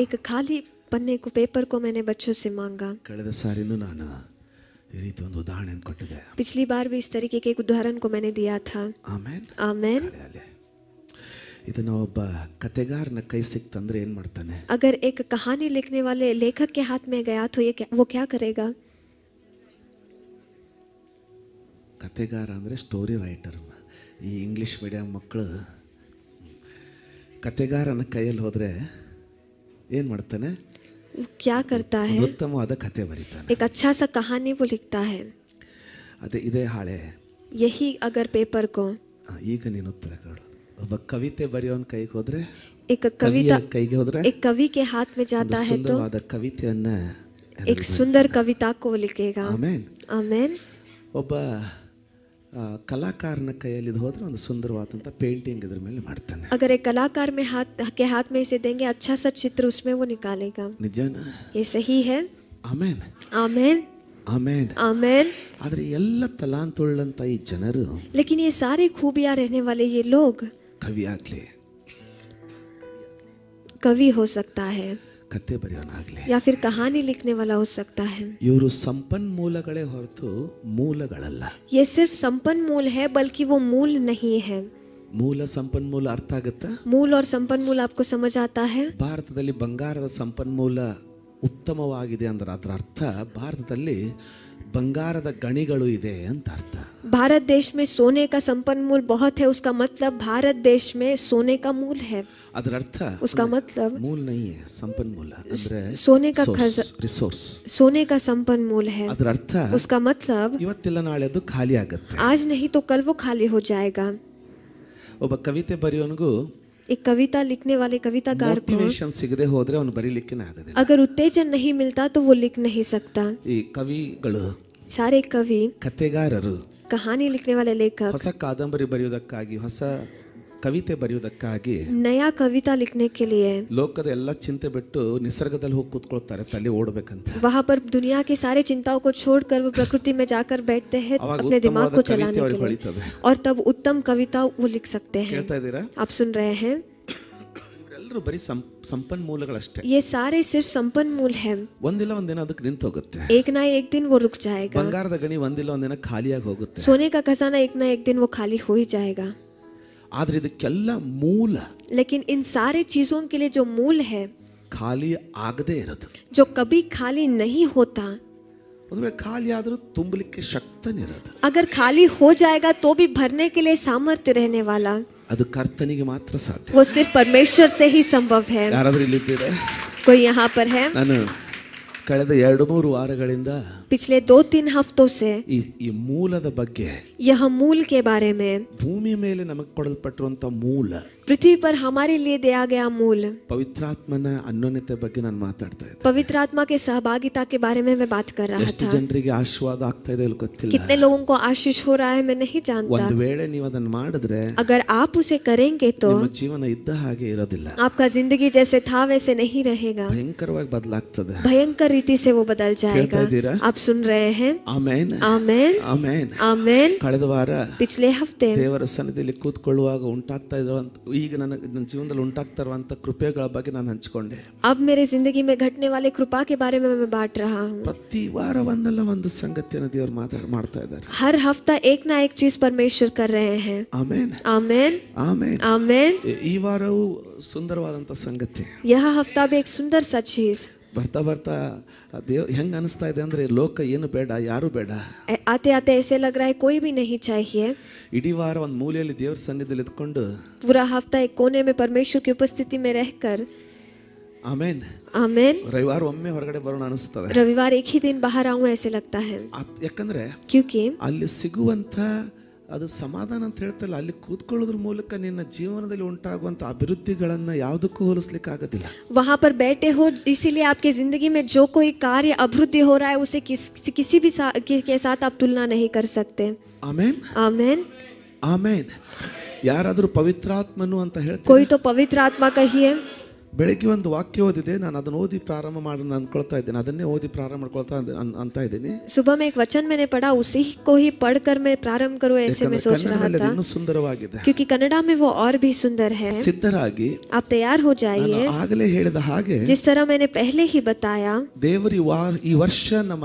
एक खाली पन्ने को पेपर को मैंने बच्चों से मांगा कड़े सारी नाना ಒಂದು ಉದಾಹರಣೆ ಕೊಟ್ಟಿದೆ पिछली बार भी इस तरीके के एक उदाहरण को मैंने दिया था ಆಮೇನ್ ಆಮೇನ್ अगर एक कहानी लिखने वाले लेखक के हाथ में गया तो ये क्या, वो क्या करेगा कथेगार अंदर स्टोरी राइटर इंग्लिश मीडियम मकड़ कथेगार कई ಕೈಯಲ್ಲಿ ಏನು ಮಾಡ್ತಾನೆ क्या करता है ಉತ್ತಮವಾದ ಕಥೆ ಬರೀತಾನೆ एक अच्छा सा कहानी वो लिखता है ಅದೇ ಇದೇ ಹಾಳೆ यही अगर पेपर को ಈಗ ನೀನು ಉತ್ತರ ಕೊಡು ಒಬ್ಬ ಕವಿತೆ ಬರೆಯೋನ್ ಕೈಗೆ ಹೋದ್ರೆ एक कविता ಕೈಗೆ ಹೋದ್ರೆ एक कवि के हाथ में जाता है तो ಸುಂದರವಾದ ಕವಿತೆಯನ್ನ एक सुंदर कविता को लिखेगा आमेन आमेन ಒಬ್ಬ कलाकारನ ಕೈಯಲ್ಲಿ ಇರೋದು ಒಂದು ಸುಂದರವಾದಂತ ಪೇಂಟಿಂಗ್ ಇದರ ಮೇಲೆ ಮಾಡುತ್ತಾನೆ ಆದರೆ ಕಲಾಕರ್ಮೇ हातಕ್ಕೆ हात میں اسے देंगे अच्छा सा चित्र उसमें वो निकालेगा ನಿಜ นะ یہ صحیح ہے آمین آمین آمین آمین ಆದರೆ ಎಲ್ಲ talent ഉള്ളಂತ ಈ ಜನರು لیکن یہ سارے خوبیا रहने वाले ये लोग कविಾಗ್ले कवि हो सकता है कتبه ียน ಆಗಲೇ ಯಾಕೆರ್ કહાની ಲೇಖನೆ ವಲ ಆಸಕ್ತಹ ಯೂರ್ ಸಂಪನ್ಮೂಲಗಳೇ ಹೊರತು ಮೂಲಗಳಲ್ಲ ಯೆ ಸಿರ್ಫ್ ಸಂಪನ್ಮೂಲ ہے ಬಲ್ಕಿ ವೋ ಮೂಲ نہیں ہے ಮೂಲ ಸಂಪನ್ಮೂಲ ಅರ್ಥ ಆಗುತ್ತಾ ಮೂಲ اور ಸಂಪನ್ಮೂಲ आपको समझ आता है ಭಾರತದಲ್ಲಿ ಬಂಗಾರದ ಸಂಪನ್ಮೂಲ उत्तम ಅಂದ್ರೆ ಅದರ ಅರ್ಥ ಭಾರತದಲ್ಲಿ ಬಂಗಾರದ ಗಣಿಗಳು ಇದೆ भारत देश में सोने का संपन्मूल बहुत है उसका मतलब भारत देश में सोने का मूल है अदर अर्थ उसका मतलब मूल नहीं है संपन्न मूल सोने का रिसोर्स सोने का संपन्न मूल है अदर अर्थ उसका मतलब ಇವತ್ತಿಲ್ಲ तो खाली आगत आज नहीं तो कल वो खाली हो जाएगा ಒಬ್ಬ ಕವಿತೆ ಬರೆಯೋನಿಗೂ एक कविता लिखने वाले कविताकार को बरी अगर उत्तेजन नहीं मिलता तो वो लिख नहीं सकता कवि सारे कवि कथेगार कहानी लिखने वाले लेखक कादंबरी बरियोदी कविते बरिये नया कविता लिखने के लिए लोकदा चिंते निसर्गदल कुतार ओड वहाँ पर दुनिया के सारे चिंताओं को छोड़कर वो प्रकृति में जाकर बैठते हैं अपने दिमाग को चलाने के लिए और तब उत्तम कविता वो लिख सकते हैं आप सुन रहे हैं बरी संपन्मूल ये सारे सिर्फ संपन्मूल है एक ना एक दिन वो रुक जाएगा बंगार खाली सोने का खजाना एक ना एक दिन वो खाली हो ही जाएगा ಇದಕ್ಕೆಲ್ಲ ಮೂಲ लेकिन इन सारे चीजों के लिए जो मूल है ಖಾಲಿ ಆಗದೆ ಇರೋದು जो कभी खाली नहीं होता ಒಂದು ಖಾಲಿ ಆದರೂ ತುಂಬಲಿಕ್ಕೆ अगर खाली हो जाएगा तो भी भरने के लिए सामर्थ्य रहने वाला ಅದು ಕರ್ತನಿಗೆ ಮಾತ್ರ ಸಾಧ್ಯ वो सिर्फ परमेश्वर से ही संभव है ಇಲ್ಲಿದ್ದೀರಾ कोई यहाँ पर है ನಾನು ಕಳೆದ ಎರಡು ಮೂರು ವಾರಗಳಿಂದ ಪಿಛಲೆ ದೋ ತಿನ್ ಹಫ್ತೋ ಈ ಮೂಲದ ಬಗ್ಗೆ ಯಹ ಮೂಲ್ ಕೆ बारे ಮೇ ಭೂಮಿ ಮೇಲೆ ನಮಗೆ ಕೊಡಲ್ಪಟ್ಟಿರುವಂತ ಮೂಲ पृथ्वी पर हमारे लिए दिया गया मूल पवित्र आत्मा ने बगे ನಾನು पवित्र आत्मा के सहभागिता के बारे में मैं बात कर रहा था ಎಷ್ಟು ಜನರಿಗೆ ಆಶೀರ್ವಾದ ಆಗ್ತಾ ಇದೆ कितने लोगों को आशीष हो रहा है मैं नहीं जानता ಒಂದು अगर आप उसे करेंगे तो जीवन आपका जिंदगी जैसे था वैसे नहीं रहेगा ಭಯಂಕರವಾಗಿ ಬದಲಾಗ್ತದೆ भयंकर रीति से वो बदल जाएगा आप सुन रहे हैं ಆಮೆನ್ ಆಮೆನ್ ಆಮೆನ್ ಆಮೆನ್ ಕಳೆದ ವಾರ पिछले हफ्ते ದೇವರ ಸನ್ನಿಧಿಯಲ್ಲಿ ಕೂತ್ಕೊಳ್ಳುವಾಗ ಉಂಟಾಗ್ತಾ ಇರುವಂತ ಈಗ ನಾನು ಚುವಂದಲ ಉಂಟಾಕ್ತರುವಂತ ಕೃಪೆಗಳ ಬಗ್ಗೆ ನಾನು ಹಂಚಿಕೊಂಡೆ. अब मेरे जिंदगी में घटने वाले कृपा के बारे में मैं बात रहा हूं। ಪ್ರತಿ ವಾರ ವಂದಲ್ಲ ಒಂದು ಸಂಗತಿನ ದೇವರ ಮಾತಾಡ ಮಾಡ್ತಾ ಇದ್ದಾರೆ. हर हफ्ता एक लायक चीज परमेश्वर कर रहे हैं। आमेन। आमेन। आमेन। आमेन. ಈ ವಾರೂ ಸುಂದರವಾದಂತ ಸಂಗತಿ. ಯಹ ವಷ್ಟಾಬೇಕ್ ಸುಂದರ ಸಚ್ಚಿಸ್ ವರ್ತ ವರ್ತ ಹೆಂಗ್ ಅನಿಸುತ್ತೆ ಅಂದ್ರೆ ಲೋಕ ಏನು ಬೇಡ ಯಾರು ಬೇಡ ಅತೆ ಅತೆ ऐसे लग रहा है कोई भी नहीं चाहिए ಇದಿವಾರ ಒಂದು ಮೂಲ್ಯ ಇಲ್ಲಿ ದೇವರ సన్నిಧಿಯಲ್ಲಿ ಇಟ್ಕೊಂಡು پورا hafta ಕೋನೇ ಮೇ ಪರಮೇಶ್ವರ ಕی ಉಪಸ್ಥಿತಿ ಮೇ rehkar amen amen ರವಿವಾರ ಒಮ್ಮೆ ಹೊರಗಡೆ ಬರೋಣ ಅನಿಸುತ್ತೆ ರವಿವಾರ ಈ ಕಿ ದಿನ બહાર આવું ऐसे लगता है ಯಾಕಂದ್ರೆ ಕ್ಯೂಕೆ ಅಲ್ಲಿ ಸಿಗುವಂತ ಅದು ಸಮಾಧಾನ ಅಂತ ಹೇಳ್ತಲ್ಲ ಅಲ್ಲಿ ಕೂತ್ಕೊಳ್ಳೋದ್ರ ಮೂಲಕ ನಿನ್ನ ಜೀವನದಲ್ಲಿ ಉಂಟಾಗುವಂತ ಅಭಿವೃದ್ಧಿಗಳನ್ನ ಯಾವುದಕ್ಕೂ ಹೋಲಿಸ್ಲಿಕ್ಕೆ ಆಗೋದಿಲ್ಲ वहां ಬೇಟೆ ಹೋ हो इसीलिए ಜಿಂದಗಿ जिंदगी में जो कोई ಅಭಿವೃದ್ಧಿ अभिवृद्धि हो रहा है उसे ಕೆ किसी ಆಪ್ सा, के साथ आप ಆಮೇನ್ नहीं ಆಮೇನ್ ಯಾರಾದರೂ ಪವಿತ್ರಾತ್ಮನು ಅಂತ ಹೇಳ್ತಾರೆ कोई ಪವಿತ್ರಾತ್ಮ पवित्र ಬೆಳಕಿಗೆ ಒಂದು ವಾಕ್ಯ ಓದಿದೆ ನಾನು ಅದನ್ನು ಓದಿ ಪ್ರಾರಂಭ ಮಾಡೋಣ ಅಂತ ಅಂದುಕೊಳ್ಳತಿದ್ದೆ ಅದನ್ನೇ ಓದಿ ಪ್ರಾರಂಭ ಮಾಡ್ಕೊಳ್ಳತ ಅಂತ ಅಂತ ಇದ್ದೀನಿ ಶುಭಮೇಕ ವಚನವನೇ पढ़ा उसी को ही पढ़कर मैं प्रारंभ करो ऐसे मैं सोच रहा था ಇದು ಸುಂದರವಾಗಿದೆ ಕ್ಯೂಕಿ ಕನ್ನಡಾ ಮೇ ವೋ ಔರ್ ಭಿ ಸುಂದರ ಹೇ ಸಿದ್ಧರ ಆಗಿ ಆ ತಯಾರ್ हो जाइए अगले हेल्ड धागे जिस तरह मैंने पहले ही बताया देवरी वार ई वर्ष हम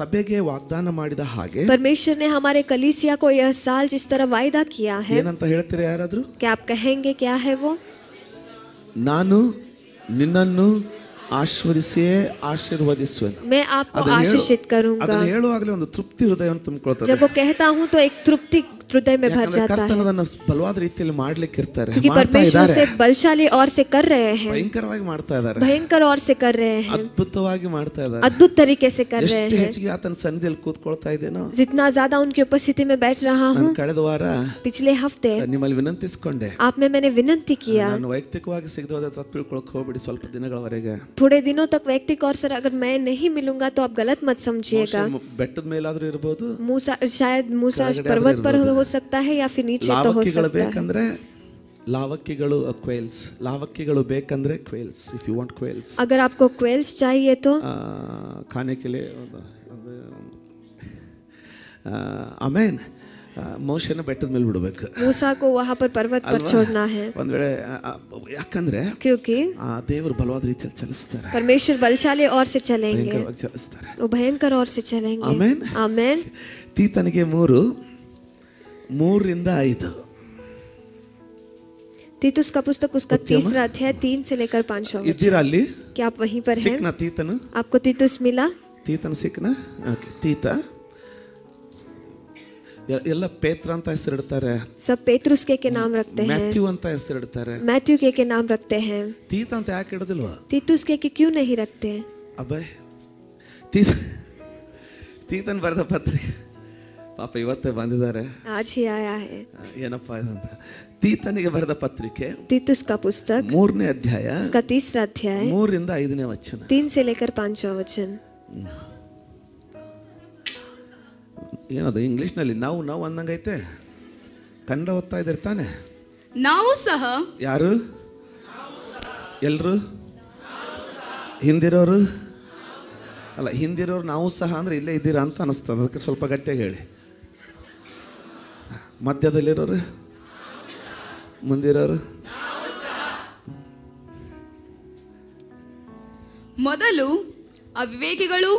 सबेगे वाग्दान ಮಾಡಿದ ಹಾಗೆ ಪರಮೇಶ್ವರನೆ ہمارے ಕಲೀಸಿಯ ಕೋ ಯಹ್ ಸಾಲ್ ಜಿಸ್ ತರ ವಾಯದ ಕಿಯಾ ಹೇ ಏನಂತ ಹೇಳ್ತರೆ ಯಾರಾದರೂ ಕ್ಯಾಪ್ કહેಂಗೇ ಕ್ಯಾ ہے ವೋ ನಾನು ನಿನ್ನನ್ನು ಆಶೀರ್ವದಿಸಿ ಆಶೀರ್ವದಿಸುವೆನು मैं आपको आशीषित करूंगा ಅದನ್ನ ಹೇಳುವಾಗಲೇ ಒಂದು ತೃಪ್ತಿ ಹೃದಯವನ್ನು ತುಂಬಿಕೊಳ್ಳುತ್ತದೆ जब वो कहता हूं तो एक तृप्ति हृदय में भर जाता है क्योंकि परमेश्वर से बलशाली और से कर रहे हैं भयंकर भयंकर और से कर रहे हैं अद्भुत अद्भुत तरीके से कर रहे हैं जितना ज्यादा उनकी उपस्थिति में बैठ रहा हूँ पिछले हफ्ते विनती आप में मैंने विनती किया वैयक्तिकवाद थोड़े दिनों तक व्यक्तिक और सर अगर मैं नहीं मिलूंगा तो आप गलत मत समझिएगा बेटद शायद मूसा पर्वत पर हो हो सकता है या फिर नीचे तो हो सकता है मां आपके ಗಳು ಬೇಕಂದ್ರೆ ಲಾವಕಿಗೆಗಳು ಕ್ವೆಲ್ಸ್ ಲಾವಕಿಗೆಗಳು ಬೇಕಂದ್ರೆ quails if you want quails अगर आपको क्वेलस चाहिए तो खाने के लिए आमेन मोशन ಬೆಟ್ಟದ ಮೇಲೆ ಬಿಡಬೇಕು ಮೂಸಾಕು وہاں پر पर्वत पर छोड़ना है ಒಂದ್ವೇ ಯಾಕಂದ್ರೆ ಓಕೆ ಓಕೆ ಆ ದೇವರ ಬಲವಾದ ರೀತಿಯ ಚಲಿಸುತ್ತಾರ ಪರಮೇಶ್ವರ ಬಲಶಾಲಿ ਔਰ से चलेंगे अच्छा उस तरह वो भयंकर ਔਰ से चलेंगे आमेन आमेन ती तनके मूरू तीतुस का पुस्तक उसका तीसरा अध्याय तीन से लेकर पांच क्या आप वहीं पर हैं तीतन आपको तीतुस मिला तीतन सीखना ओके तीता सब पेत्रुस के के नाम रखते हैं मैथ्यू के के नाम रखते हैं तीत अंत तीतुस के के क्यों नहीं रखते हैं अबे तीत तीतन वर्धा पत्रिका ಪಾಪ ಇವತ್ತೇ ಬಂದಿದ್ದಾರೆ ಏನಪ್ಪಾ ಇದಂತ ತೀತನಿಗೆ ಬರೆದ ಪತ್ರಿಕೆ ತೀತುಸ್ಕ ಪುಸ್ತಕ ಮೂರನೇ ಅಧ್ಯಾಯ ತೀಸರ ಅಧ್ಯಾಯ ಮೂರಿಂದ ಐದನೇ ವಚನ ತೀನ್ ಸೆಲೆಕರ್ ಲೇಕರ್ ಪಾಂಚ ವಚನ ಏನದು ನಲ್ಲಿ ನಾವು ನಾವು ಅಂದಂಗೈತೆ ಕನ್ನಡ ಓದ್ತಾ ಇದ್ದೀರಿ ತಾನೆ ನಾವು ಸಹ ಯಾರು ಎಲ್ರು ಹಿಂದಿರೋರು ಅಲ್ಲ ಹಿಂದಿರೋರು ನಾವು ಸಹ ಅಂದ್ರೆ ಇಲ್ಲೇ ಇದ್ದೀರಾ ಅಂತ ಅನಿಸ್ತದೆ ಅದಕ್ಕೆ ಸ್ವಲ್ಪ ಗಟ್ಟಿಯಾಗಿ ಹೇಳಿ ಮಧ್ಯದಲ್ಲಿರೋರು ಮುಂದಿರೋರು ಮೊದಲು ಅವಿವೇಕಿಗಳು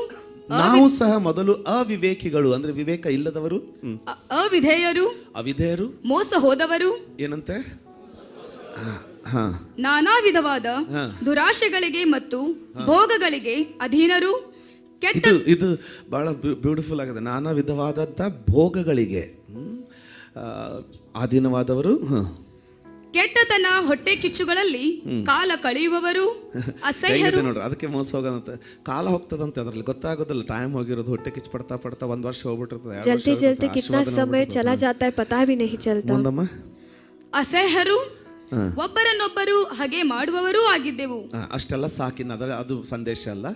ನಾವು ಸಹ ಮೊದಲು ಅವಿವೇಕಿಗಳು ಅಂದ್ರೆ ವಿವೇಕ ಇಲ್ಲದವರು ಅವಿಧೇಯರು ಅವಿಧೇಯರು ಮೋಸ ಹೋದವರು ಏನಂತೆ ನಾನಾ ವಿಧವಾದ ದುರಾಶೆಗಳಿಗೆ ಮತ್ತು ಭೋಗಗಳಿಗೆ ಅಧೀನರು ಇದು ಇದು ಬಹಳ ಬ್ಯೂಟಿಫುಲ್ ಆಗಿದೆ ನಾನಾ ವಿಧವಾದಂತ ಭೋಗಗಳಿಗೆ ಆಧೀನವಾದವರು ಕೆಟ್ಟತನ ಹೊಟ್ಟೆ ಕಿಚ್ಚುಗಳಲ್ಲಿ ಕಾಲ ಕಳೆಯುವವರು ಅಸಹ್ಯರು ನೋಡ್ರಿ ಅದಕ್ಕೆ ಮೋಸ ಹೋಗೋದಂತೆ ಕಾಲ ಹೋಗ್ತದಂತೆ ಅದರಲ್ಲಿ ಗೊತ್ತಾಗೋದಿಲ್ಲ ಟೈಮ್ ಹೋಗಿರೋದು ಹೊಟ್ಟೆ ಕಿಚ್ಚು ಪಡ್ತಾ ಪಡ್ತಾ ಒಂದ್ ವರ್ಷ ಹೋಗ್ಬಿಟ್ಟಿರ್ತದೆ ಜಲ್ದಿ ಜಲ್ದಿ ಕಿತ್ನ ಸಮಯ ಚಲ ಜಾತಾ ಪತಾ ಅಸಹ್ಯರು ಒಬ್ಬರನ್ನೊಬ್ಬರು ಹಾಗೆ ಮಾಡುವವರು ಆಗಿದ್ದೆವು ಅಷ್ಟೆಲ್ಲ ಸಾಕಿನ ಅದು ಸಂದೇಶ ಅಲ್ಲ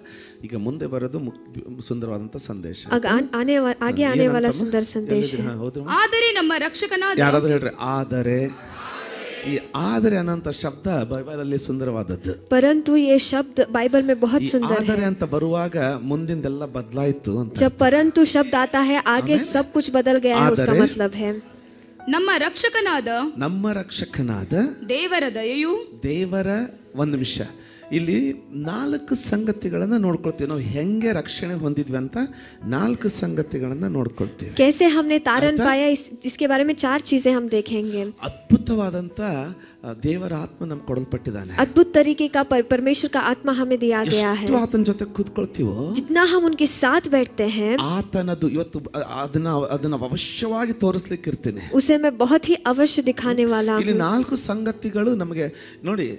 ಈಗ ಮುಂದೆ ಬರೋದು ಸುಂದರವಾದಂತ ಸಂದೇಶ ಸುಂದರ ಸಂದೇಶ ಆದರೆ ನಮ್ಮ ರಕ್ಷಕನಾದ ಯಾರಾದ್ರೂ ಹೇಳ್ರಿ ಆದರೆ ಈ ಆದರೆ ಅನ್ನೋಂಥ ಶಬ್ದ ಬೈಬಲ್ ಅಲ್ಲಿ ಸುಂದರವಾದದ್ದು ಪರಂತು ಈ ಶಬ್ದ ಬೈಬಲ್ ಮೇ ಬಹುತ್ ಸುಂದರ ಆದರೆ ಅಂತ ಬರುವಾಗ ಮುಂದಿಂದೆಲ್ಲ ಬದಲಾಯಿತು ಅಂತ ಪರಂತು ಶಬ್ದ ಆತಾ ಹೈ ಆಗೆ ಸಬ್ ಕುछ ಬದಲ್ ಗಯಾ ಹೈ ಉಸ್ಕಾ ಮತ್ಲಬ್ ಹೈ ನಮ್ಮ ರಕ್ಷಕನಾದ ನಮ್ಮ ರಕ್ಷಕನಾದ ದೇವರ ದಯೆಯು ದೇವರ ಒಂದು ನಿಮಿಷ ಇಲ್ಲಿ ನಾಲ್ಕು ಸಂಗತಿಗಳನ್ನು ನೋಡಿಕೊಳ್ಳುತ್ತೇವೆ ನಾವು ಹೇಗೆ ರಕ್ಷಣೆ ಹೊಂದಿದ್ವಿ ಅಂತ ನಾಲ್ಕು ಸಂಗತಿಗಳನ್ನು ನೋಡಿಕೊಳ್ಳುತ್ತೇವೆ کیسے ہم نے ತರಣ पाया इस जिसके बारे में चार चीजें हम देखेंगे ಅದ್ಭುತವಾದಂತ ದೇವರ ಆತ್ಮ ನಮಗೆ ಕೊಡಲ್ಪಟ್ಟಿದ್ದಾನೆ ಅದ್ಭುತರೀಕಾ ಪರಮೇಶ್ವರ کا ಆತ್ಮ ہمیں دیا گیا ہے ಸ್ವತಃ ಆತ್ಮ ಜೊತೆ ಕೂತ್ಕೊಳ್ಳುತ್ತೀವಿ ಅಷ್ಟು ನಾವು ಅವರ ಜೊತೆ बैठತೆ ہیں ಆತ್ಮನದು ಇವತ್ತು ಅದನ್ನ ಅದನ್ನ ವವಶ್ಯವಾಗಿ ತೋರಿಸಲಿಕ್ಕೆ ಇರ್ತೀನಿ اسے मैं बहुत ही अवश्य दिखाने वाला ಇಲ್ಲಿ ನಾಲ್ಕು ಸಂಗತಿಗಳು ನಮಗೆ ನೋಡಿ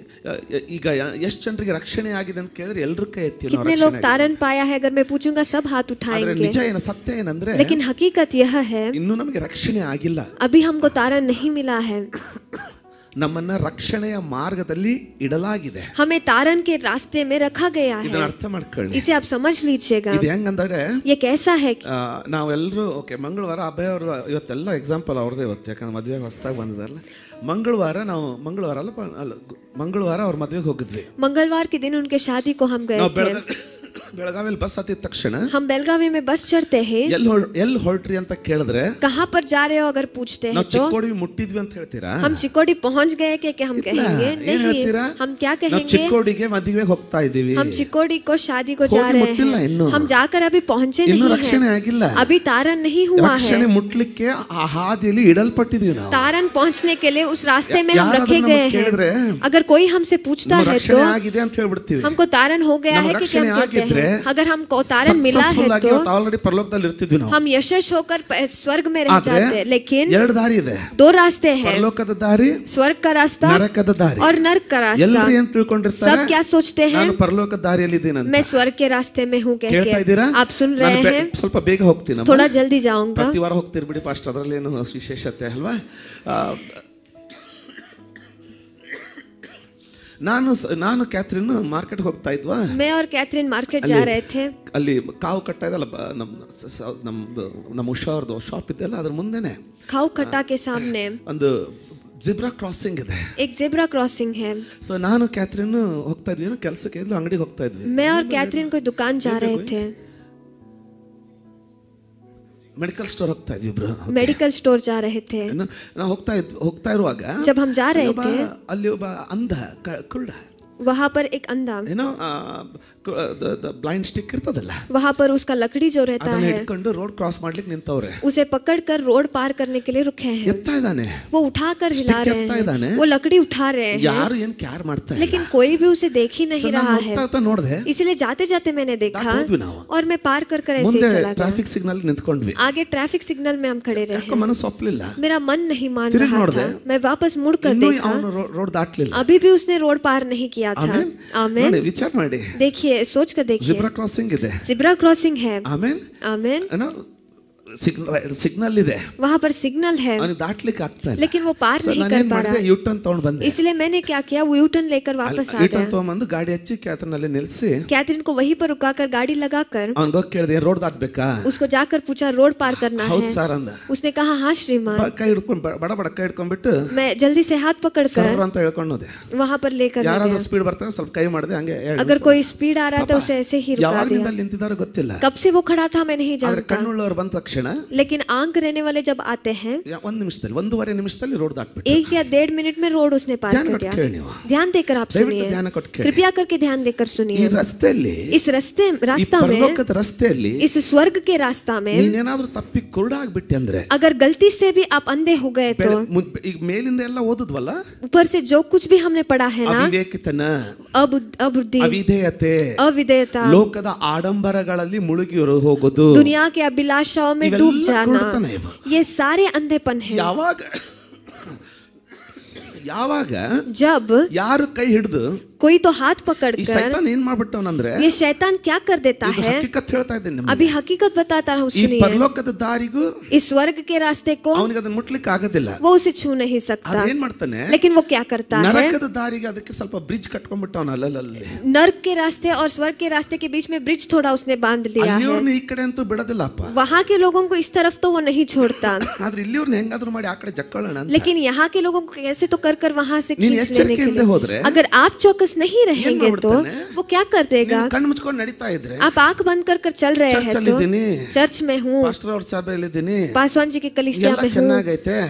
ಈಗ ಎಸ್ रक्षण कितने लोग तारण पाया है अगर मैं पूछूंगा सब हाथ उठाएंगे सत्य लेकिन हकीकत यह है इन रक्षण आगे अभी हमको तारण नहीं मिला है ನಮ್ಮನ್ನ ರಕ್ಷಣೆಯ ಮಾರ್ಗದಲ್ಲಿ ಇಡಲಾಗಿದೆ हमें तारन के रास्ते में रखा गया ಅರ್ಥ ಮಾಡ್ಕೊಳ್ಳಿ इसे आप समझ लीजिएगा ಇದು ಹೆಂಗಂದ್ರೆ ये कैसा है कि- ನಾವೆಲ್ಲರೂ ಓಕೆ ಮಂಗಳವಾರ ಅಭಯ ಅವರು ಇವತ್ತೆಲ್ಲ ಎಕ್ಸಾಂಪಲ್ ಅವ್ರದ್ದೇ ಇವತ್ತು ಯಾಕಂದ್ರೆ ಮದುವೆ ಹೊಸದಾಗಿ ಬಂದಿದಾರಲ್ಲ ಮಂಗಳವಾರ ನಾವು ಮಂಗಳವಾರ ಅಲ್ಲ ಮಂಗಳವಾರ ಅವ್ರ ಮದುವೆಗೆ ಹೋಗಿದ್ವಿ ಮಂಗಳವಾರ के दिन उनके ಕೋ ಬೆಳಗಾವಿಯಲ್ಲಿ हम बेलगावी में बस चढ़ते हैं कहाँ पर जा रहे हो अगर पूछते हैं तो मुट्टी हम चिकोडी पहुंच गए के के हम कहेंगे नहीं हम क्या कहेंगे ಚಿಕ್ಕೋಡಿಗೆ हम चिकोड़ी को शादी को जा रहे हैं हम जाकर अभी पहुंचे नहीं ರಕ್ಷಣೆ अभी तारण नहीं हुआ है के हाथ ಆ इडल पट्टी ನಾವು तारन पहुंचने के लिए उस रास्ते में हम रखे गए अगर कोई हमसे पूछता है तो हमको तारण हो गया है की अगर हम कौतारण मिला है तो हम यशस्व होकर स्वर्ग में रह जाते हैं लेकिन दो रास्ते हैं परलोक स्वर्ग का रास्ता नरक का दारी और नरक का रास्ता सब क्या सोचते हैं परलोक दारी मैं स्वर्ग के रास्ते में हूँ आप सुन रहे हैं स्वल्प बेग होती थोड़ा जल्दी जाऊंगा बड़ी पास्ट ನಾನು ನಾನು ಕ್ಯಾಥರಿನ್ ಮಾರ್ಕೆಟ್ ಹೋಗ್ತಾ ಇದ್ವಾ ಮೇ ಅವ್ರ ಕ್ಯಾಥರಿನ್ ಮಾರ್ಕೆಟ್ ಜಾ ರಹೆ ಥೆ ಅಲ್ಲಿ ಕಾವು ಕಟ್ಟ ಇದಲ್ಲ ನಮ್ಮ ನಮ್ದು ನಮ್ಮ ಉಷಾ ಶಾಪ್ ಇದೆಲ್ಲ ಅದ್ರ ಮುಂದೆನೆ ಕಾವು ಕಟ್ಟಾಕೆ ಸಾಮ್ನೆ ಒಂದು ಜಿಬ್ರಾ ಕ್ರಾಸಿಂಗ್ ಇದೆ ಏಕ್ ಜಿಬ್ರಾ ಕ್ರಾಸಿಂಗ್ ಹೇ ಸೊ ನಾನು ಕ್ಯಾಥರಿನ್ ಹೋಗ್ತಾ ಇದ್ವಿ ಏನೋ ಕೆಲಸಕ್ಕೆ ಎಲ್ಲೋ ಅಂಗಡಿಗೆ ಹೋಗ್ತಾ ಇದ್ವಿ ಮೇ ಅವ್ರ ಕ್ಯಾಥರಿನ್ ಕೋ ದುಕಾನ್ ಜಾ ರಹೆ मेडिकल स्टोर होता है ब्रो मेडिकल स्टोर जा रहे थे ना ना होता है होता है जब हम जा रहे थे अल्लू बा अंधा कुल्डा वहां पर एक अंधा you you the blind stick stick दला वहां पर उसका लकड़ी जो रहता है ಅದನ್ನ है ಹಿಡ್ಕೊಂಡು ರೋಡ್ ಕ್ರಾಸ್ निंतव रहे उसे पकड़ कर रोड पार करने के लिए रुके हैं है दाने वो उठा कर हिला रहे ಎತ್ತಾ ಇದ್ದಾನೆ हैं वो लकड़ी उठा रहे हैं यार ये क्या ಕ್ಯಾರ್ मारता है लेकिन कोई भी उसे देख ही नहीं रहा है ಹೋಗ್ತಾ ಹೋಗ್ತಾ ನೋಡ್ದೆ तो इसलिए जाते जाते मैंने देखा और मैं पार कर कर ऐसे चला गया ಟ್ರಾಫಿಕ್ ಸಿಗ್ನಲ್ ನಿಂತ್ಕೊಂಡ್ವಿ आगे ट्रैफिक सिग्नल में हम खड़े ಯಾಕೋ रहे ಮನಸ್ಸು ಒಪ್ಲಿಲ್ಲ मेरा मन नहीं मान रहा था मैं वापस मुड़ कर देखा अभी भी उसने रोड पार नहीं किया गया था आमेन विचार मारे देखिए सोच कर देखिए क्रॉसिंग जिब्रा क्रॉसिंग है आमेन आमेन सिग्नल ಇದೆ वहां पर सिग्नल है और दाटಲಿಕ್ಕೆ लेकिन वो पार नहीं कर पा इसलिए मैंने क्या किया वो यू टर्न लेकर वापस आ गया ಯು ಟರ್ನ್ ತಗೊಂಡು को वहीं पर रुकाकर गाड़ी लगाकर उसको जाकर पूछा रोड पार करना है उसने कहा हां श्रीमान बड़ा ಹಿಡ್ಕೊಂಡು ಬಡ मैं जल्दी से हाथ पकड़कर ಸರ್ ಅಂತ ಹೇಳ್ಕೊಂಡು पर लेकर ಯಾರಾದರೂ ಸ್ಪೀಡ್ ಬರ್ತಾರೆ अगर कोई स्पीड आ रहा था उसे ऐसे ही दिया कब से वो खड़ा था मैं नहीं जानता क्षण लेकिन आंख रहने वाले जब आते हैं एक या डेढ़ मिनट में रोड उसने पार कर दिया ध्यान देकर आप सुनिए कृपया करके ध्यान देकर सुनिए इस रस्ते रास्ता में रस्ते इस स्वर्ग के रास्ता में अगर गलती से भी आप अंधे हो गए तो मेल ಮೇಲಿಂದ ऊपर से जो कुछ भी हमने पढ़ा है ना ಅವಿವೇಕಿತನ ಅಬು ಅಬುದ್ಧಿ ಅವಿಧೇಯತೆ ಅವಿಧೇಯತಾ ಲೋಕದ ಆಡಂಬರಗಳಲ್ಲಿ दुनिया के अभिलाषाओं में में डूब जाना ये सारे अंधेपन है यावाग, यावाग, जब यार कई हिड़ कोई तो हाथ पकड़ कर ये शैतान क्या कर देता है अभी हकीकत बताता रहा उसने इस स्वर्ग के रास्ते को वो उसे छू नहीं सकता लेकिन वो क्या करता है ನರಕದ ದಾರಿಗೆ ಅದಕ್ಕೆ नर्क के रास्ते और स्वर्ग के रास्ते के बीच में ब्रिज थोड़ा उसने बांध लिया है वहाँ के लोगों को इस तरफ तो वो नहीं छोड़ता लेकिन यहाँ के लोगों को कैसे तो कर कर वहाँ से खींच लेने के लिए अगर आप चौकस जीसस नहीं रहेंगे तो वो क्या कर देगा मुझको आप आंख बंद कर कर चल रहे हैं तो चर्च में हूँ पासवान जी के कलिसिया में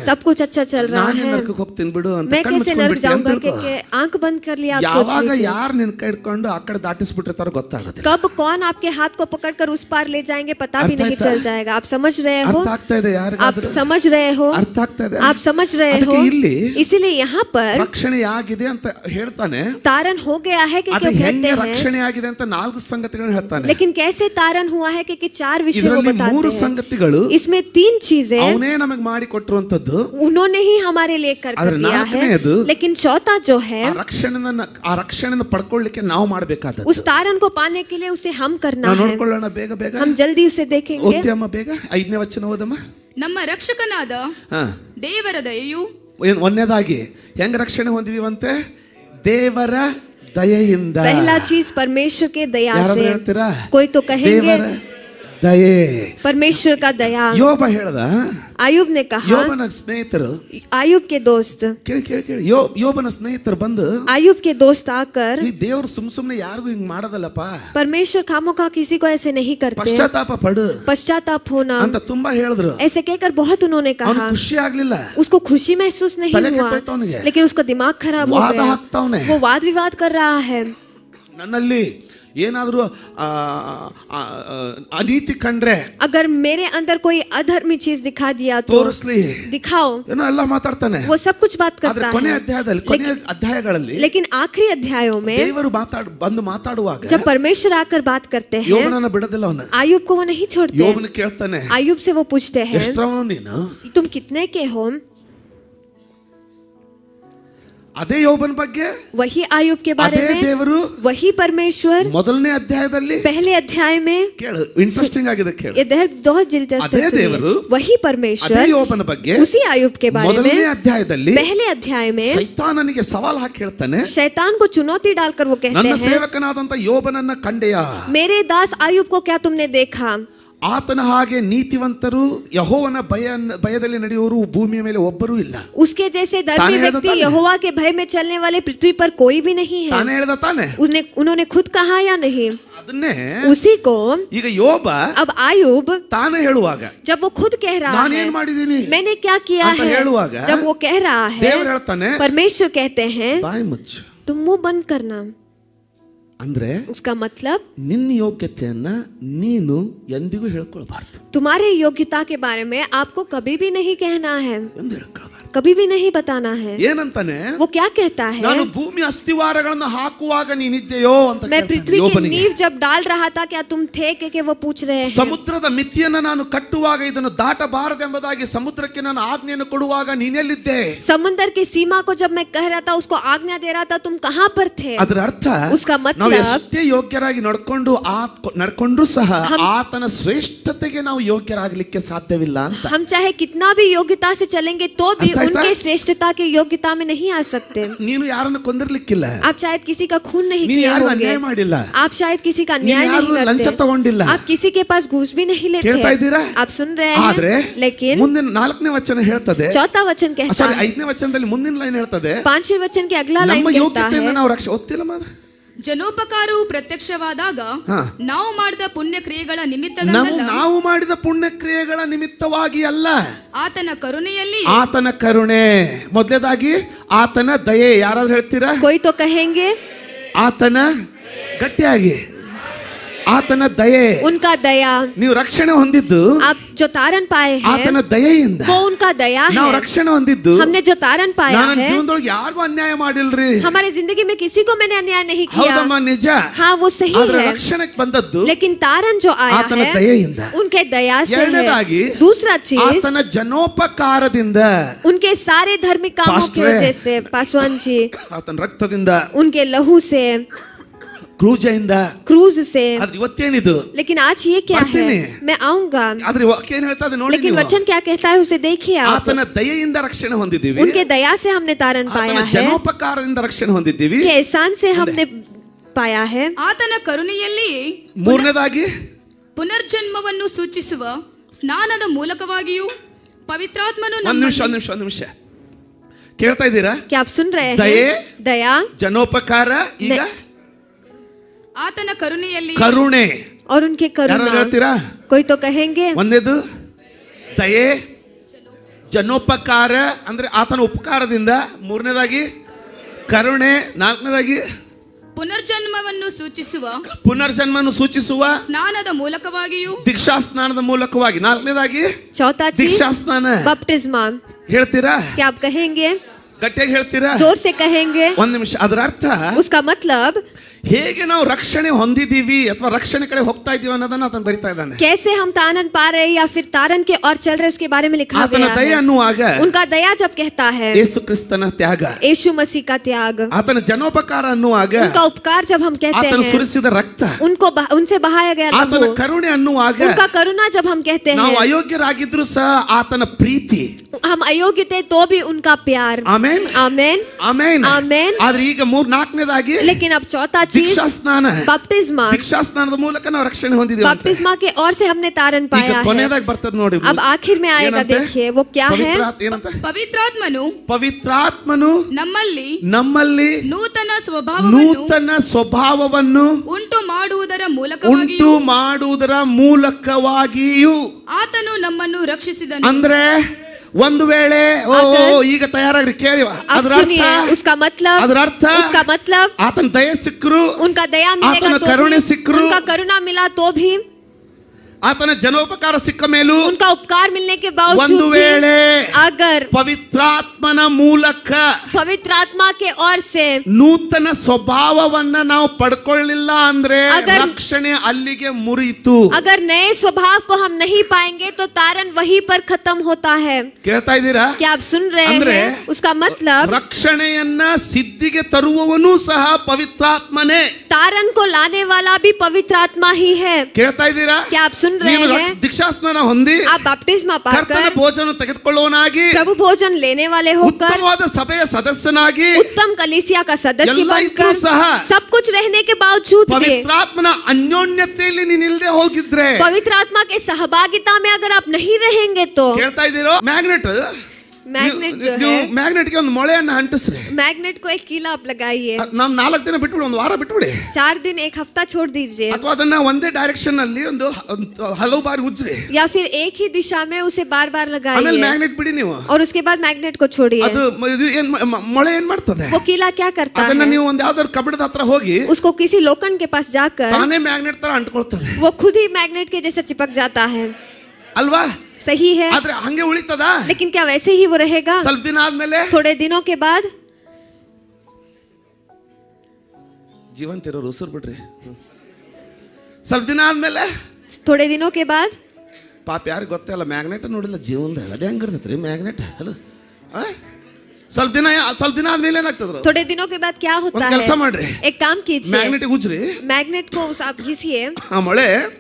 सब कुछ अच्छा चल रहा है मैं कैसे नर्क जाऊंगा क्योंकि आंख बंद कर लिया आप कब कौन आपके हाथ को पकड़ कर उस पार ले जाएंगे पता भी नहीं चल जाएगा आप समझ रहे हो आप समझ रहे हो आप समझ रहे हो इसीलिए यहाँ पर ರಕ್ಷಣೆ ಆಗಿದೆ ಅಂತ ಹೇಳ್ತಾನೆ ತಾರ तारन हो गया है कि क्या कहते हैं ರಕ್ಷಣೆ ಆಗಿದೆ ಅಂತ ನಾಲ್ಕು ಸಂಗತಿಗಳನ್ನು ಹೇಳ್ತಾನೆ लेकिन कैसे तारन हुआ है क्योंकि चार विषय को बताते हैं ಮೂರು ಸಂಗತಿಗಳು इसमें तीन चीजें ಅವನೇ ನಮಗೆ ಮಾಡಿ ಕೊಟ್ಟಿರುವಂತದ್ದು उन्होंने ही हमारे लिए कर दिया है लेकिन चौथा जो है ಆ ರಕ್ಷಣೆಯನ್ನ ಆ ರಕ್ಷಣೆಯನ್ನ ಪಡ್ಕೊಳ್ಳಿಕ್ಕೆ ನಾವು ಮಾಡಬೇಕಾದದ್ದು उस तारन को पाने के लिए उसे हम करना है ನೋಡ್ಕೊಳ್ಳೋಣ ಬೇಗ ಬೇಗ हम जल्दी उसे देखेंगे ಓದಿ ಅಮ್ಮ ಬೇಗ ಐದನೇ ವಚನ ಓದಮ್ಮ ನಮ್ಮ ರಕ್ಷಕನಾದ ದೇವರ ದಯೆಯು ಒಂದನೇದಾಗಿ ಹೆಂಗ್ ರಕ್ಷಣೆ ಹೊಂದಿದೀವಂತೆ देवर दया पहला चीज परमेश्वर के दया से कोई तो कहेंगे ದಯೆ परमेश्वर का दया ಯೋಬ ಹೇಳ್ದ ಅಯೂಬ್ ने कहा ಯೋಬನ ಸ್ನೇಹಿತರು ಅಯೂಬ್ के दोस्त ಕೇಳಿ ಕೇಳಿ ಕೇಳಿ ಯೋ ಯೋಬನ ಸ್ನೇಹಿತರು ಬಂದು ಅಯೂಬ್ के दोस्त आकर ಈ ದೇವರು ಸುಮ್ ಸುಮ್ನೆ ಯಾರಿಗೂ ಹಿಂಗ್ ಮಾಡೋದಲ್ಲಪ್ಪ परमेश्वर खामोखा किसी को ऐसे नहीं करते ಪಶ್ಚಾತ್ತಾಪ ಪಡು पश्चाताप होना ಅಂತ ತುಂಬಾ ಹೇಳಿದ್ರು ऐसे कहकर बहुत उन्होंने कहा ಅವನು ಖುಷಿ ಆಗಲಿಲ್ಲ उसको खुशी महसूस नहीं हुआ लेकिन उसका दिमाग खराब हो गया वो वाद विवाद कर रहा है ನನ್ನಲ್ಲಿ अनीति कंड्रे अगर मेरे अंदर कोई अधर्मी चीज दिखा दिया तो दिखाओ वो सब कुछ बात करता है लेकिन आखिरी अध्यायों में जब परमेश्वर आकर बात करते हैं आयुब को वो नहीं छोड़ते आयुब से वो पूछते हैं तुम कितने के हो അതെ യോബൻ ಬಗ್ಗೆ വഹി അയൂബ് के बारे में അതേ ദേവരു वही परमेश्वर ಮೊದಲನೇ అధ్యాయದಲ್ಲಿ पहिले അധ്യായമേ കേൾ ഇൻട്രസ്റ്റിംഗ് ആയിද കേൾ അതേ ദേവരു वही परमेश्वर അതേ യോബൻ ಬಗ್ಗೆ മുതൽനെ അധ്യായದಲ್ಲಿ पहिले അധ്യായമേ ശൈത്താനనికి సવાલ ಹಾಕಿ ಹೇಳ್తనే శైతాన్‌కు సవాల్ డాల్కర్ वो कहते हैं नंद સેવකನಾದಂತ യോബనన్న കണ്ടയ मेरे दास അയൂബ് को क्या तुमने देखा ಆತನ ಹಾಗೆ ನೀತಿವಂತರು ಯಹೋವನ ಭಯ ಭಯದಲ್ಲಿ ನಡೆಯುವರು ಭೂಮಿಯ ಮೇಲೆ उसके जैसे धर्मी व्यक्ति यहोवा के भय में चलने वाले पृथ्वी पर कोई भी नहीं है ताने ಹೇಳ್ದ उन्होंने खुद कहा या नहीं उसी को ಈಗ अब आयुब ತಾನೇ ಹೇಳುವಾಗ जब वो खुद कह रहा है मैंने क्या किया है जब वो कह रहा है परमेश्वर कहते हैं तुम मुंह बंद करना अंदरे उसका मतलब निन्न योग्यतेयन्ना नीनु यंदिगु हेळ्कोळबारदु तुम्हारे योग्यता के बारे में आपको कभी भी नहीं कहना है अंदरे ಕಬಿ ಬಿ ನಹಿ ಬತಾನಾ ಹೈ ಏನಂತಾನೆ वो ಕ್ಯಾ ಕಹತಾ ಹೈ ನಾನು ಭೂಮಿ ಅಸ್ತಿವಾರಗಳನ್ನು ಹಾಕುವಾಗ ನೀನಿದ್ದೆಯೋ ಅಂತ ಮೈ ಪೃಥ್ವಿ की ನೀವ್ ಜಬ್ ಡಾಲ್ ರಹಾ ತಾ ಕ್ಯಾ ತುಮ್ ಥೇ ಕೆ ಕೆ वो ಪೂಚ್ ರಹೇ ಹೈ ಸಮುದ್ರದ ಮಿತಿಯನ್ನು ನಾನು ಕಟ್ಟುವಾಗ ಇದನ್ನು ದಾಟಬಾರದೆಂಬುದಾಗಿ ಸಮುದ್ರಕ್ಕೆ ನಾನು ಆಜ್ಞೆಯನ್ನು ಕೊಡುವಾಗ ನೀನೆಲ್ಲಿದ್ದೆ ಸಮುದ್ರ ಕೆ ಸೀಮಾ ಕೋ ಜಬ್ ಮೈ ಕಹ ರಹಾ ತಾ ಉಸ್ಕೋ आज्ञा ದೇ ರಹಾ ತಾ ತುಮ್ ಕಹಾ ಪರ್ ಥೇ ಅದರ ಅರ್ಥ ಉಸ್ಕಾ ಮತ್ಲಬ್ ನಾವು मतलब ಎಷ್ಟೇ ಯೋಗ್ಯರಾಗಿ ನಡ್ಕೊಂಡು ಆ ನಡ್ಕೊಂಡ್ರು ಸಹ ಆತನ ಶ್ರೇಷ್ಠತೆಗೆ ನಾವು ಯೋಗ್ಯರಾಗಲಿಕ್ಕೆ ಸಾಧ್ಯವಿಲ್ಲ ಅಂತ ಹಮ್ चाहे ಕಿತ್ನಾ भी ಯೋಗ್ಯತಾ ಸೆ चलेंगे ತೋ भी उनके श्रेष्ठता के योग्यता में नहीं आ सकते ನೀನು ಯಾರನ್ನು ಕೊಂದಿರ್ಲಿಕ್ಕಿಲ್ಲ आप शायद किसी का खून नहीं ನೀನು ಮಾಡಿಲ್ಲ आप शायद किसी का ನಹಿ ಲಂಚ ತಗೊಂಡಿಲ್ಲ आप किसी के पास ಗೂಸ್ भी नहीं लेते ಕೇಳ್ತಾ ಇದ್ದೀರಾ ಆಪ್ ಮುಂದಿನ ನಾಲ್ಕನೇ ವಚನ ಹೇಳ್ತದೆ ಚೌಥಾ ವಚನ ಸಾರಿ ಐದನೇ ವಚನದಲ್ಲಿ ಮುಂದಿನ ಲೈನ್ ಹೇಳ್ತದೆ पांचवे ವಚನಕ್ಕೆ ಅಗಲ ಲೈನ್ ನಮ್ಮ ನಾವು ಒತ್ತಿಲ್ಲ ಜನೋಪಕಾರವು ಪ್ರತ್ಯಕ್ಷವಾದಾಗ ನಾವು ಮಾಡಿದ ಪುಣ್ಯ ಕ್ರಿಯೆಗಳ ನಿಮಿತ್ತ ನಾವು ಮಾಡಿದ ಪುಣ್ಯ ಕ್ರಿಯೆಗಳ ನಿಮಿತ್ತವಾಗಿ ಅಲ್ಲ ಆತನ ಕರುಣೆಯಲ್ಲಿ ಆತನ ಕರುಣೆ ಮೊದಲೇದಾಗಿ ಆತನ ದಯೆ ಯಾರಾದ್ರೂ ಹೇಳ್ತೀರಾ ಕೊಯ್ತೊಕ್ಕ ಹೆಂಗೆ ಆತನ ಗಟ್ಟಿಯಾಗಿ ಆತನ ದಯೆ उनका दया ನೀವು ರಕ್ಷಣೆ ಹೊಂದಿದ್ದು आप जो तारन पाए हैं ಆತನ ದಯೆಯಿಂದ वो उनका दया ನಾವು ರಕ್ಷಣೆ ಹೊಂದಿದ್ದು हमने जो तारन पाया ನಾನು ಜೀವನದೊಳಗೆ ಯಾರಿಗೂ ಅನ್ಯಾಯ ಮಾಡಿಲ್ರಿ हमारे जिंदगी में किसी को मैंने अन्याय नहीं ಹೌದಮ್ಮ किया ನಿಜ हाँ वो सही ಆದ್ರೆ है ರಕ್ಷಣೆಗೆ ಬಂದದ್ದು लेकिन तारन जो आया ಆತನ ದಯೆಯಿಂದ उनके दया से ಎರಡನೇದಾಗಿ है दूसरा चीज ಆತನ ಜನೋಪಕಾರದಿಂದ उनके सारे धार्मिक कामों की पास्टर है। वजह से पासवान जी ಆತನ ರಕ್ತದಿಂದ उनके लहू से ಕ್ರೂಜ್ ಇಂದ ಕ್ರೂಜ್ ಸೇ ಆದ್ರೆ ಇವತ್ತೇನಿದು लेकिन आज ये क्या है मैं आऊंगा ಆದ್ರೆ ವಾಕ್ಯ ಏನು ಹೇಳ್ತಾ ಇದೆ ನೋಡಿ लेकिन वचन क्या कहता है उसे देखिए आप ಆತನ ದಯೆಯಿಂದ ರಕ್ಷಣೆ ಹೊಂದಿದ್ದೀವಿ उनके दया से हमने तारण पाया है ಜನೋಪಕಾರದಿಂದ ರಕ್ಷಣೆ ಹೊಂದಿದ್ದೀವಿ के एहसान से हमने पाया है ಆತನ ಕರುಣೆಯಲ್ಲಿ ಮೂರನೇದಾಗಿ ಪುನರ್ಜನ್ಮವನ್ನು ಸೂಚಿಸುವ ಸ್ನಾನದ ಮೂಲಕವಾಗಿಯೂ ಪವಿತ್ರಾತ್ಮನು ಒಂದು ನಿಮಿಷ ಒಂದು ನಿಮಿಷ ಒಂದು ನಿಮಿಷ ಕೇಳ್ತಾ ಇದ್ದೀರಾ क्या आप सुन रहे हैं दया जनोपकार ಈಗ ಆತನ ಕರುಣೆಯಲ್ಲಿ ಕರುಣೆ और उनके ಕರುಣೆ ಹೇಳ್ತೀರಾ कोई तो ಒಂದೇದು ದಯೆ ಜನೋಪಕಾರ ಅಂದ್ರೆ ಆತನ ಉಪಕಾರದಿಂದ ಮೂರನೇದಾಗಿ ಕರುಣೆ ನಾಲ್ಕನೇದಾಗಿ ಪುನರ್ಜನ್ಮವನ್ನು ಸೂಚಿಸುವ ಪುನರ್ಜನ್ಮವನ್ನು ಸೂಚಿಸುವ ಸ್ನಾನದ ಮೂಲಕವಾಗಿಯೂ ದೀಕ್ಷಾ ಸ್ನಾನದ ಮೂಲಕವಾಗಿ ನಾಲ್ಕನೇದಾಗಿ ಚೌತಾ ದೀಕ್ಷಾ ಸ್ನಾನ ಹೇಳ್ತೀರಾ ಗಟ್ಟಿಯಾಗಿ ಹೇಳ್ತೀರಾ ಜೋರ್ಸೆ से ಒಂದ್ ನಿಮಿಷ ಅದರ ಅರ್ಥ ಮತ್ಲಬ್ ಹೇಗೆ ನಾವು ರಕ್ಷಣೆ ಹೊಂದಿದೀವಿ ಅಥವಾ ರಕ್ಷಣೆ ಕಡೆ ಹೋಗ್ತಾ ಇದೀವಿ ಅನ್ನೋದನ್ನ ಆತನ ಬರಿತಾ ಇದ್ದಾನೆ कैसे हम तारन पा रहे या फिर तारन के और चल रहे उसके बारे में लिखा ಆತನ गया ದಯ है ಅನ್ನುವಾಗ उनका दया जब कहता है ಯೇಸು ಕ್ರಿಸ್ತನ ತ್ಯಾಗ यीशु मसीह का त्याग ಆತನ ಜನೋಪಕಾರ ಅನ್ನುವಾಗ उनका उपकार जब हम कहते ಆತನ हैं ಸುರಿಸಿದ ರಕ್ತ उनको बह- उनसे बहाया गया ಆತನ लहू ಕರುಣೆ ಅನ್ನುವಾಗ उनका करुणा जब हम कहते ನಾವು हैं ಅಯೋಗ್ಯರಾಗಿದ್ರು ಸಹ ಆತನ ಪ್ರೀತಿ हम अयोग्य थे तो भी उनका प्यार ಆಮೇನ್ आमेन ಆमेन ಆಮೇನ್ ಆಮೇನ್. ಆದ್ರೆ ಈಗ ಮೂರ್ ನಾಲ್ಕನೇದಾಗಿ लेकिन अब चौथा दीक्षा स्नान है बपतिस्मा ಸ್ನಾನದ ಮೂಲಕ ನಾವು ರಕ್ಷಣೆ ಹೊಂದಿದ್ದೀವಿ बपतिस्मा के और से हमने तारन पाया है ಕೊನೆಯದಾಗಿ ಬರ್ತದ ನೋಡಿ अब आखिर में आएगा देखिए वो क्या है ಪವಿತ್ರಾತ್ಮನು ಪವಿತ್ರಾತ್ಮನು ನಮ್ಮಲ್ಲಿ ನಮ್ಮಲ್ಲಿ ನೂತನ ಸ್ವಭಾವವನ್ನು ನೂತನ ಸ್ವಭಾವವನ್ನು ಉಂಟು ಮಾಡುವುದರ ಮೂಲಕ ಉಂಟು ಮಾಡುವುದರ ಮೂಲಕವಾಗಿಯೂ ಆತನು ನಮ್ಮನ್ನು ರಕ್ಷಿಸಿದನು ಅಂದ್ರೆ उसका मतलब उसका मतलब आतन दया सिक्रु उनका दया मिलेगा करुणा सिक्रु उनका करुणा मिला तो भी आतने जनोपकार मेलू उनका उपकार मिलने के बावजूद अगर पवित्र आत्मा मूलक पवित्र आत्मा के और से नूतन स्वभाव ना पड़क्रे रक्षण अलग मुरी अगर नए स्वभाव को हम नहीं पाएंगे तो तारण वहीं पर खत्म होता है कहता इधरा हाँ? क्या आप सुन रहे हैं उसका मतलब रक्षण सिद्धि के तरुवनू सह पवित्र आत्मा तारण को लाने वाला भी पवित्र आत्मा ही है कहता इधरा हाँ? क्या आप ನೀವು ದೀಕ್ಷಾ ಸ್ನಾನವನ್ನು ಹೊಂದಿ ಬಾಪ್ತಿಸ್ಮ ಪಾಕಕ ತರ್ಪಣ ಭೋಜನ ತಗಿದಿಕೊಳ್ಳುವನಾಗಿ ಪ್ರಭು ಭೋಜನ લેನೇವಾಲೇ ಹೋಕರ್ ಉಪಕರ್ವಾದ ಸಭೆಯ ಸದಸ್ಯನಾಗಿ ಉತ್ತಮ ಕलीसಿಯ ಆ ಸದಸ್ಯಿ ಬಂದು ಸಹ सब कुछ रहने के बावजूद पवित्र आत्मा ना अन्योन्यतेली ನಿ닐ದೇ ಹೋಗಿದ್ರೆ पवित्र आत्मा के सहभागिता में अगर आप नहीं रहेंगे तो मैग्ನೆಟ मैग्नेट मैग्नेट को एक कीला आप लगाइए नाक दिन वार चार दिन एक हफ्ता छोड़ दीजिए अथवा डायरेक्शन हलो बार उज्जे या फिर एक ही दिशा में उसे बार बार लगाइए मैग्नेट बिड़ी और उसके बाद मैग्नेट को छोड़िए मोले वो कीला क्या करता है उसको किसी लोकन के पास जाकर मैग्नेट तरह अंटकोड़ता है वो खुद ही मैग्नेट के जैसे चिपक जाता है अलवा सही है हंगे लेकिन क्या वैसे ही वो रहेगा स्वल्प दिन आदमे थोड़े दिनों के बाद जीवन तेरा रोसर बढ़ रहे स्वल्प दिन आदमे थोड़े दिनों के बाद पाप यार गोते मैग्नेट नोड़ जीवन अदे हंग मैग्नेट हलो ಸ್ವಲ್ಪ ದಿನ ಸ್ವಲ್ಪ ದಿನ ಆದ್ಮೇಲೆ ಏನಾಗ್ತದ್ರು थोड़े दिनों के बाद क्या होता है ಕೆಲಸ ಮಾಡ್ರಿ एक काम कीजिए ಮ್ಯಾಗ್ನೆಟ್ ಗುಜ್ರಿ मैग्नेट को उस आप घिसिए ಆ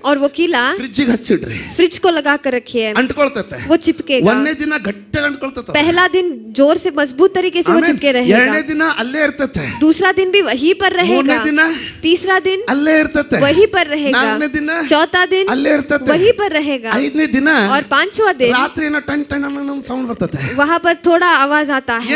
और वो किला ಫ್ರಿಡ್ಜ್ ಗೆ ಹಚ್ಚಿಡ್ರಿ फ्रिज को लगा कर रखिए ಅಂಟ್ಕೊಳ್ತತೆ वो चिपके ಒಂದನೇ ದಿನ ಗಟ್ಟಿ ಅಂಟ್ಕೊಳ್ತತೆ पहला दिन जोर से मजबूत तरीके से वो चिपके ಎರಡನೇ दिन ದಿನ ಅಲ್ಲೇ ಇರ್ತತೆ दूसरा दिन भी वही पर रहे ಮೂರನೇ ದಿನ तीसरा दिन ಅಲ್ಲೇ ಇರ್ತತೆ पर ನಾಲ್ಕನೇ ದಿನ चौथा दिन ಅಲ್ಲೇ ಇರ್ತತೆ पर रहेगा ಐದನೇ ದಿನ और पांचवा दिन ರಾತ್ರಿ ಏನೋ ಟನ್ ಅನ್ನೋ ಸೌಂಡ್ ಬರ್ತತೆ पर थोड़ा आवाज आता है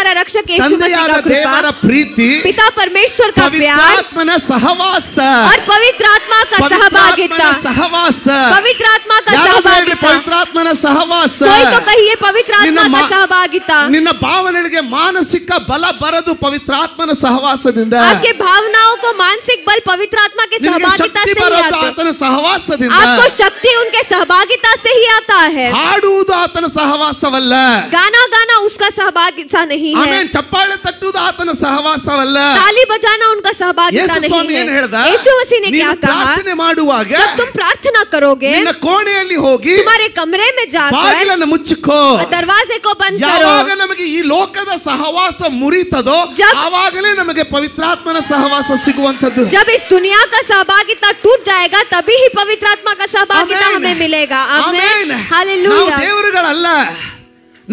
रक्षक प्रीति पिता परमेश्वर का प्यार सहवास और पवित्र आत्मा का सहभागिता सहवास पवित्र आत्मा का सहभागिता पवित्र आत्मा सहवास तो कही पवित्र आत्मा का सहभागिता निन्न भावने मानसिक बल बर पवित्र आत्मा सहवास आपके भावनाओं को मानसिक बल पवित्र आत्मा के सहभागिता से ही सहवास आपको शक्ति उनके सहभागिता से ही आता है सहवास वल्ल गाना गाना उसका सहभागिता नहीं है ಏನ್ ಚಪ್ಪಾಳೆ ತಟ್ಟುವುದು ಆತನ ಸಹವಾಸವಲ್ಲ ತಾಲಿ ಬಜಾನ ಅವನ ಸಹಭಾಗಿ ಸ್ವಾಮಿ ಹೇಳ್ದ ಪ್ರಾರ್ಥನೆ ಮಾಡುವಾಗ ತುಮ್ ಪ್ರಾರ್ಥನಾ ಕರೋಗೆ ನಿನ್ನ ಕೋಣೆಯಲ್ಲಿ ಹೋಗಿ ತುಮಾರೆ ಕಮರೆ ಮೇ ಜಾಕರ್ ಬಾಗಿಲನ್ನು ಮುಚ್ಚಿಕೋ ದರ್ವಾಜೆ ಕೋ ಬಂದ್ ಯಾವಾಗ ನಮಗೆ ಈ ಲೋಕದ ಸಹವಾಸ ಮುರಿತದೋ ಆವಾಗಲೇ ನಮಗೆ ಪವಿತ್ರಾತ್ಮನ ಸಹವಾಸ ಸಿಗುವಂತದ್ದು ಜಬ್ ಇಸ್ ದುನಿಯಾ ಕಾ ಸಹಭಾಗಿತಾ ಟೂಟ್ ಜಾಯೇಗಾ ತಭಿ ಹಿ ಪವಿತ್ರಾತ್ಮ ಕಾ ಸಹಭಾಗಿತಾ ಹಮೇ ಮಿಲೇಗಾ ಆಮೆನ್ ಹಾಲೆಲೂಯಾ ನಾವು ದೇವರುಗಳಲ್ಲ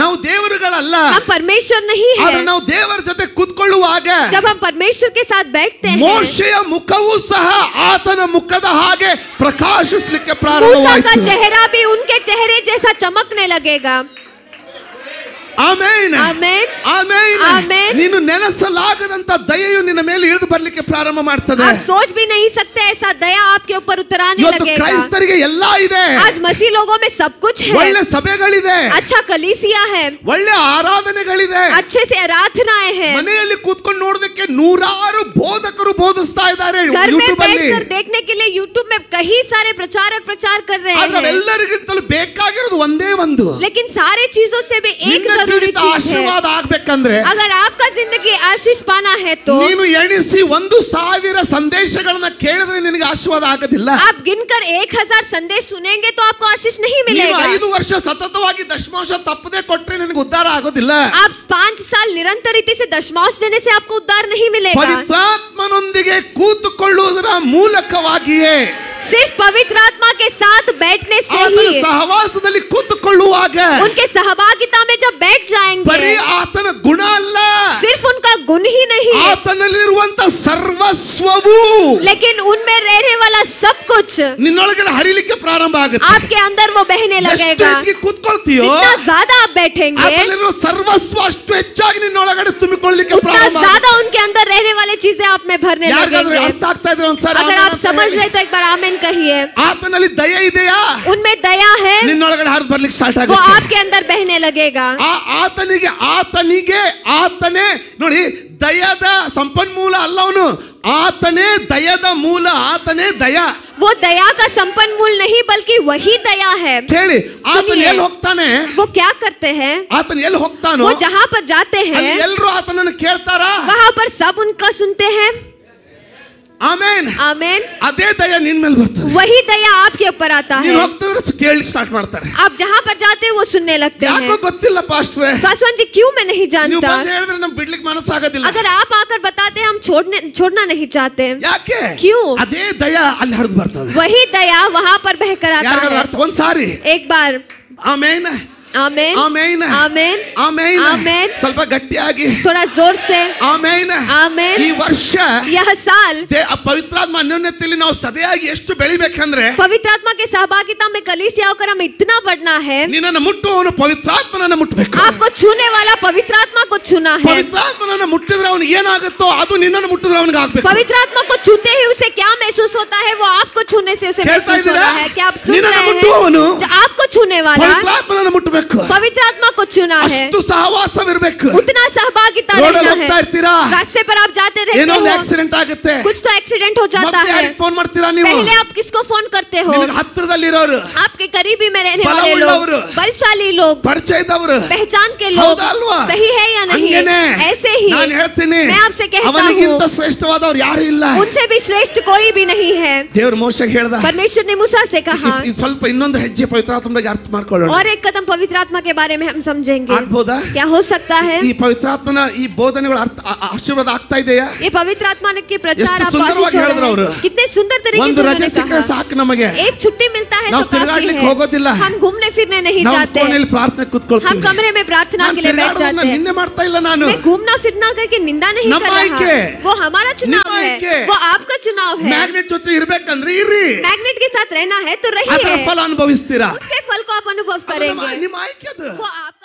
ನಾವು ದೇವರುಗಳಲ್ಲ हम परमेश्वर नहीं ಆದ್ರೆ है ನಾವು ದೇವರ ಜೊತೆ ಕುತ್ಕೊಳ್ಳುವಾಗ जब हम परमेश्वर के साथ बैठते हैं ಮೋಶೆಯ ಮುಖವೂ ಸಹ ಆತನ ಮುಖದ ಹಾಗೆ ಪ್ರಕಾಶಿಸ್ಲಿಕ್ಕೆ मूसा का ಪ್ರಾರಂಭವಾಯಿತು चेहरा भी उनके चेहरे जैसा चमकने लगेगा ಆಮೆನ್ ಆಮೆನ್ ಆಮೆನ್ ಆಮೆನ್ ನೀನು ನೆನೆಸಲಾಗದಂತ ದಯೆಯು ನಿನ್ನ ಮೇಲೆ ಇಳಿದು ಬರಲಿಕ್ಕೆ ಪ್ರಾರಂಭ ಮಾಡ್ತದೆ आप सोच भी नहीं सकते ऐसा दया आपके ऊपर उतराने लगेगा ಕ್ರೈಸ್ತರಿಗೆ ಎಲ್ಲ ಇದೆ आज मसीह लोगों में सब कुछ है ಒಳ್ಳೆ ಸಭೆಗಳಿದೆ अच्छा कलीसिया है ಒಳ್ಳೆ ಆರಾಧನೆಗಳಿದೆ अच्छे से आराधनाएं हैं ಮನೆಯಲ್ಲಿ ಕೂತ್ಕೊಂಡು ನೋಡೋದಕ್ಕೆ ನೂರಾರು ಬೋಧಕರು ಬೋಧಿಸ್ತಾ ಇದ್ದಾರೆ घर में बैठकर देखने के लिए YouTube में कई सारे प्रचारक प्रचार कर रहे हैं ಆದರೆ ಎಲ್ಲರಿಗಿಂತಲೂ ಬೇಕಾಗಿರೋದು ಒಂದೇ ಒಂದು लेकिन सारे चीजों से भी एक ಯಾಕಂದ್ರೆ अगर ಪಾನ जिंदगी ಎಣಿಸಿ ಒಂದು ಸಾವಿರ ಸಂದೇಶಗಳನ್ನ ಕೇಳಿದ್ರೆ ನಿನಗೆ ಆಶೀರ್ವಾದ ಆಗೋದಿಲ್ಲ आप गिनकर हजार संदेश सुनेंगे तो आपको आशीष नहीं मिलेगा ನೀವು 5 दशमांश ಸತತವಾಗಿ ದಶಮಾಂಶ ತಪ್ಪದೆ ಕೊಟ್ರೆ आप पांच साल निरंतर रीति से दशमांश देने से आपको उद्धार नहीं मिलेगा ಪವಿತ್ರಾತ್ಮನೊಂದಿಗೆ ಕೂತುಕೊಳ್ಳುವುದರ सिर्फ पवित्र आत्मा के साथ बैठने से ही सहवासದಲ್ಲಿ उनके सहभागिता में जब बैठ जाएंगे ಬರೀ ಆತನ ಗುಣ सिर्फ उनका गुण ही नहीं ಆತನಲ್ಲಿರುವಂತ ಸರ್ವಸ್ವವು लेकिन उनमें रह बहने वाला सब कुछ हरी के प्रारंभ आ गए आपके अंदर वो बहने लगेगा खुद ज्यादा आप बैठेंगे ज्यादा उनके अंदर रहने वाले चीजें आप में भरने अगर आप समझ रहे तो एक बार आमिन कही आप दया ही दया उनमें दया है वो आपके अंदर बहने लगेगा आतनी आतनी आतने नोड़ी दयाद संपन्मूल अल्लू आतने दया द मूल आतने दया वो दया का संपन्न मूल नहीं बल्कि वही दया है ಕೇಳಿ वो क्या करते हैं ಆತನ वो जहाँ पर जाते हैं वहाँ पर सब उनका सुनते हैं ಆಮೆನ್ ಆಮೆನ್ ಅದೇ ದಯಾ ನಿನ್ ಮೇಲೆ ಬರ್ತದೆ वही दया आपके ऊपर आता है ನೀನು ಹೋಗ್ತಿದ್ರೆ ಕೇಳಿ ಸ್ಟಾರ್ಟ್ ಮಾಡ್ತಾರೆ आप जहां पर जाते हैं वो सुनने लगते हैं ಯಾಕೋ ಗೊತ್ತಿಲ್ಲ ಪಾಸ್ಟರ್ ಪಾಸ್ವಾನ್ ಜಿ ಕ್ಯೂ मैं नहीं जानता ನೀವು ಬಂದು ಹೇಳಿದ್ರೆ ನಮ್ ಬಿಡ್ಲಿಕ್ಕೆ ಮನಸ್ಸು ಆಗೋದಿಲ್ಲ अगर आप आकर बताते हम छोड़ने छोड़ना नहीं चाहते ಯಾಕೆ क्यों ಅದೇ ದಯಾ ಅಲ್ಲಿ ಹರಿದು ಬರ್ತದೆ वही दया वहां पर बहकर आता है ಒಂದ್ಸಾರಿ एक बार ಆಮೆನ್ आमेन आमेन आमेन आमेन ಸ್ವಲ್ಪ ಗಟ್ಟಿಯಾಗಿ ತ್ರೋಡಾ ಜೋರ್ ಸೆ ಆमेन आमेन ಈ ವರ್ಷ ಯಹಸಲ್ ದೇ ಪವಿತ್ರಾತ್ಮನ ನೆ ನೆ ತಿಲಿ ನೌಸಬೇ ಯೆಷ್ಟು ಬೆಳಿಬೇಕು ಅಂದ್ರೆ ಪವಿತ್ರಾತ್ಮನ ಗೆ ಸಹಭಾಗಿತಾ ಮೇ ಕಲಿಸಿಯೋಕರಮ ಇતના ಬಡನಾ ಹೈ ನಿನ್ನನ ಮುಟ್ಟುವನ ಪವಿತ್ರಾತ್ಮನನ ಮುಟ್ಟಬೇಕು ಆಕ ಕೋ ಚೂನೆವಾಲಾ ಪವಿತ್ರಾತ್ಮನ ಕೋ ಚೂನಾ ಹೈ ಪವಿತ್ರಾತ್ಮನನ ಮುಟ್ಟಿದ್ರ ಅವನ್ ಏನಾಗುತ್ತೋ ಅದು ನಿನ್ನನ ಮುಟ್ಟಿದ್ರ ಅವನ್ ಆಗಬೇಕು ಪವಿತ್ರಾತ್ಮನ ಕೋ ಚುತೆ ಹೈ ಉಸೆ ಕ್ಯಾ ಮೆಹಸೂಸ್ ಹೋತಾ ಹೈ ವೋ ಆಪ್ ಕೋ ಚೂನೆ ಸೆ ಉಸೆ ಮೆಹಸೂಸ್ ಹೋನಾ ಹೈ ಕ್ಯಾ ಆಪ್ ಸುನ್ ರಹೀನಾ ಹೈ ನಿನ್ನನ ಮುಟ್ಟುವನ ಜಾ ಆಪ್ ಕೋ ಚೂನೆವಾಲಾ पवित्र आत्मा को चुना है ಅಷ್ಟು उतना सहभागिता है रास्ते पर आप जाते रहते एक्सीडेंट आ गए कुछ तो एक्सीडेंट हो जाता है फोन पहले आप किसको फोन करते हो आपके करीबी में रहने वाले लोग बलशाली लोग पहचान के लोग सही है या नहीं ऐसे ही मैं आपसे कहता हूं ಶ್ರೇಷ್ಠವಾದವರು ಯಾರು ಇಲ್ಲ उनसे भी श्रेष्ठ कोई भी नहीं है देवर ಮೋಶೆಗೆ परमेश्वर ने मूसा से कहा स्वल्प इन पवित्र ಪವಿತ್ರಾತ್ಮನಿಗೆ अर्थ मार और एक कदम पवित्र पवित्र आत्मा के बारे में हम समझेंगे क्या हो सकता है ये ಪವಿತ್ರ ಆತ್ಮನ ಈ ಬೋಧನೆಗಳು ಆಶೀರ್ವಾದ ಆಗ್ತಾ ಇದೆಯಾ ಈ ಪವಿತ್ರ ಆತ್ಮನಕ್ಕೆ ಪ್ರಚಾರ ಅವರು कितने सुंदर तरीके से उन्होंने कहा एक छुट्टी मिलता है तो काफी है हम घूमने फिरने नहीं जाते ಕೋಣೆಯಲ್ಲಿ ಪ್ರಾರ್ಥನೆ ಕೂತ್ಕೊಳ್ತೀವಿ हम कमरे में प्रार्थना के लिए बैठ जाते हैं मैं घूमना फिरना करके निंदा नहीं कर रहा वो हमारा चुनाव है वो आपका चुनाव है मैग्नेट ಜೊತೆ ಇರಬೇಕಂದ್ರೆ ಇರ್ರಿ मैग्नेट के साथ रहना है तो रहिए ಅದರ ಫಲ ಅನುಭವಿಸ್ತೀರಾ उसके फल को आप अनुभव करेंगे ನಿಮ್ಮ ಆಯ್ಕೆ ಅದು वो आप